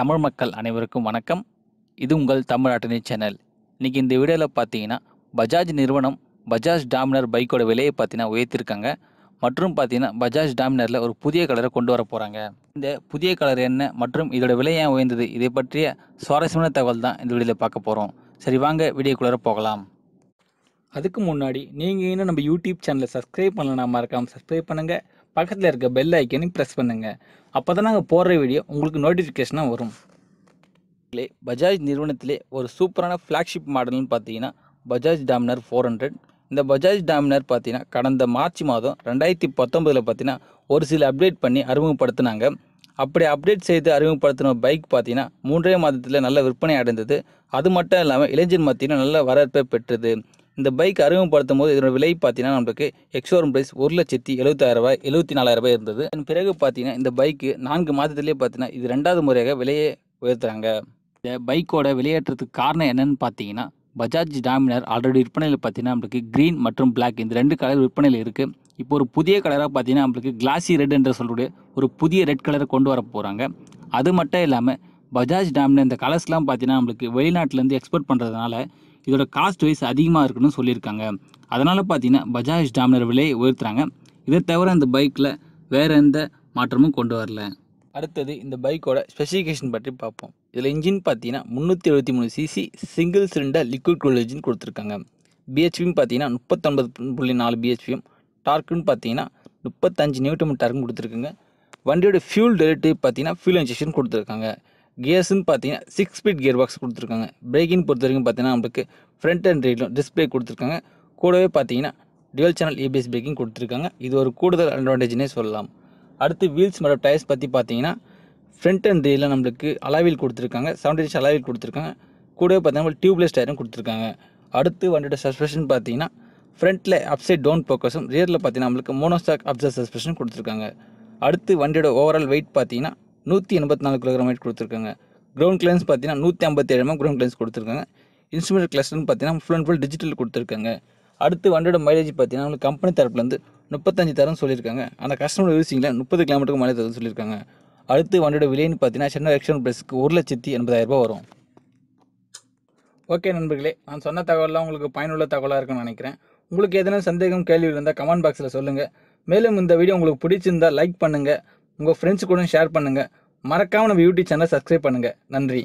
தமிழ் மக்கள் அனைவருக்கும் வணக்கம் இது உங்கள் தமிழ் சேனல் இன்றைக்கி இந்த வீடியோவில் பார்த்தீங்கன்னா பஜாஜ் நிறுவனம் பஜாஜ் டாமினர் பைக்கோட விலையை பார்த்தீங்கன்னா உயர்த்திருக்காங்க மற்றும் பார்த்தீங்கன்னா பஜாஜ் டாமினரில் ஒரு புதிய கலரை கொண்டு வர போகிறாங்க இந்த புதிய கலர் என்ன மற்றும் இதோட விலை ஏன் உயர்ந்தது இதை பற்றிய சுவாரஸ்யமான தகவல் தான் இந்த வீடியோவில் பார்க்க போகிறோம் சரி வாங்க வீடியோக்குள்ளே போகலாம் அதுக்கு முன்னாடி நீங்கள் இன்னும் நம்ம யூடியூப் சேனலை சப்ஸ்கிரைப் பண்ணலனா மறக்காமல் சப்ஸ்கிரைப் பண்ணுங்கள் பக்கத்தில் இருக்க பெல் ஐக்கனையும் ப்ரெஸ் பண்ணுங்கள் அப்போ தான் நாங்கள் போடுற வீடியோ உங்களுக்கு நோட்டிஃபிகேஷனாக வரும் பஜாஜ் நிறுவனத்திலே ஒரு சூப்பரான ஃப்ளாக்ஷிப் மாடல்னு பார்த்தீங்கன்னா பஜாஜ் டாமினர் ஃபோர் ஹண்ட்ரட் இந்த பஜாஜ் டாமினர் பார்த்தீங்கன்னா கடந்த மார்ச் மாதம் ரெண்டாயிரத்தி பத்தொம்பதில் பார்த்தீங்கன்னா ஒரு சில அப்டேட் பண்ணி அறிமுகப்படுத்தினாங்க அப்படி அப்டேட் செய்து அறிமுகப்படுத்தின பைக் பார்த்தீங்கன்னா மூன்றே மாதத்தில் நல்ல விற்பனை அடைந்தது அது மட்டும் இல்லாமல் இளைஞர் மத்தியில் நல்ல வரவேற்பை பெற்றது இந்த பைக் அறிமுகப்படுத்தும் போது இதோட விலை பார்த்தீங்கன்னா நம்மளுக்கு எக்ஸோரம் ப்ரைஸ் ஒரு லட்சத்தி எழுபத்தாயிரரூபாய் எழுபத்தி நாலாயிரரூபாய் இருந்தது அதன் பிறகு பார்த்தீங்கன்னா இந்த பைக்கு நான்கு மாதத்துலேயே பார்த்தீங்கன்னா இது ரெண்டாவது முறையாக விலையை உயர்த்துறாங்க இந்த பைக்கோட விலையேற்றத்துக்கு காரணம் என்னன்னு பார்த்தீங்கன்னா பஜாஜ் டாமினர் ஆல்ரெடி விற்பனையில் பார்த்தீங்கன்னா நம்மளுக்கு க்ரீன் மற்றும் பிளாக் இந்த ரெண்டு கலர் விற்பனையில் இருக்குது இப்போ ஒரு புதிய கலராக பார்த்தீங்கன்னா நம்மளுக்கு கிளாசி ரெட் என்று சொல்லக்கூடிய ஒரு புதிய ரெட் கலரை கொண்டு வர போகிறாங்க அது மட்டும் இல்லாமல் பஜாஜ் டாமினர் இந்த கலர்ஸ்லாம் பார்த்தீங்கன்னா நம்மளுக்கு வெளிநாட்டிலேருந்து எக்ஸ்போர்ட் பண்ணுறதுனால இதோட காஸ்ட் வைஸ் அதிகமாக இருக்குன்னு சொல்லியிருக்காங்க அதனால் பார்த்தீங்கன்னா பஜாஜ் டாமினர் விலையை உயர்த்துறாங்க இதை தவிர அந்த பைக்கில் வேறு எந்த மாற்றமும் கொண்டு வரல அடுத்தது இந்த பைக்கோட ஸ்பெசிஃபிகேஷன் பற்றி பார்ப்போம் இதில் இன்ஜின் பார்த்தீங்கன்னா முந்நூற்றி எழுபத்தி மூணு CC single cylinder liquid cool engine கொடுத்துருக்காங்க பிஹெச்பியும் பார்த்தீங்கன்னா முப்பத்தொன்பது புள்ளி நாலு பிஹெச்பியும் டார்க்குன்னு பார்த்தீங்கன்னா முப்பத்தஞ்சு நியூட்டன் டார்க்கும் கொடுத்துருக்குங்க வண்டியோட ஃபியூல் டெலிவரி பார்த்தீங்கன்னா ஃபியூல் இன்ஜெக்ஷன் கொடுத்துருக்காங்க கியர்ஸ்னு பார்த்தீங்கன்னா சிக்ஸ் ஸ்பீட் கியர் பாக்ஸ் கொடுத்துருக்காங்க பிரேக்கிங் பொறுத்த வரைக்கும் பார்த்தீங்கன்னா நம்மளுக்கு ஃப்ரண்ட் அண்ட் ரைட்லும் டிஸ்பிளே கொடுத்துருக்காங்க கூடவே பார்த்தீங்கன்னா டியூல் சேனல் ஏபிஎஸ் பிரேக்கிங் கொடுத்துருக்காங்க இது ஒரு கூடுதல் அட்வான்டேஜ்னே சொல்லலாம் அடுத்து வீல்ஸ் மற்றும் டயர்ஸ் பற்றி பார்த்தீங்கன்னா ஃப்ரண்ட் அண்ட் ரெயில் நம்மளுக்கு அலாவில் கொடுத்துருக்காங்க செவன்டி இன்ச் அலாவில் கொடுத்துருக்காங்க கூடவே பார்த்தீங்கன்னா டியூப்லெஸ் டயரும் கொடுத்துருக்காங்க அடுத்து வண்டியோட சஸ்பெஷன் பார்த்தீங்கன்னா ஃப்ரண்ட்டில் அப்சைட் டவுன் போக்கஸும் ரியரில் பார்த்தீங்கன்னா நம்மளுக்கு மோனோஸ்டாக் அப்சர் சஸ்பெஷன் கொடுத்துருக்காங்க அடுத்து வண்டியோட ஓவரால் வெயிட் பார்த்தீங்கன்னா நூற்றி எண்பத்தி நாலு கிலோகிராம் வெயிட் கொடுத்துருக்காங்க க்ரௌண்ட் கிளன்ஸ் பார்த்தீங்கன்னா நூற்றி ஐம்பத்தி ஏழு க்ரௌண்ட் கிளன்ஸ் கொடுத்துருக்காங்க இன்ஸ்ட்ருமெண்ட் கிளஸ்டர்னு பார்த்தீங்கன்னா ஃபுல் அண்ட் ஃபுல் டிஜிட்டல் கொடுத்துருக்காங்க அடுத்து வண்டியோட மைலேஜ் பார்த்தீங்கன்னா உங்களுக்கு கம்பெனி தரப்புலேருந்து முப்பத்தஞ்சு தரம் சொல்லியிருக்காங்க அந்த கஸ்டமர் யூசிங்கில் முப்பது கிலோமீட்டருக்கு மேலே தரம் சொல்லியிருக்காங்க அடுத்து வண்டியோட விலைன்னு பார்த்தீங்கன்னா சென்னை எக்ஸ்டன் ப்ரைஸ்க்கு ஒரு லட்சத்தி எண்பதாயிரரூபா வரும் ஓகே நண்பர்களே நான் சொன்ன தகவலாம் உங்களுக்கு பயனுள்ள தகவலாக இருக்குன்னு நினைக்கிறேன் உங்களுக்கு எதனா சந்தேகம் கேள்வி இருந்தால் கமெண்ட் பாக்ஸில் சொல்லுங்கள் மேலும் இந்த வீடியோ உங்களுக்கு பிடிச்சிருந்தால் லைக் பண்ணுங்கள் உங்கள் ஃப்ரெண்ட்ஸ் கூட ஷேர் பண்ணுங்கள் மறக்காமல் நம்ம யூடியூப் சேனலை சப்ஸ்கிரைப் பண்ணுங்கள் நன்றி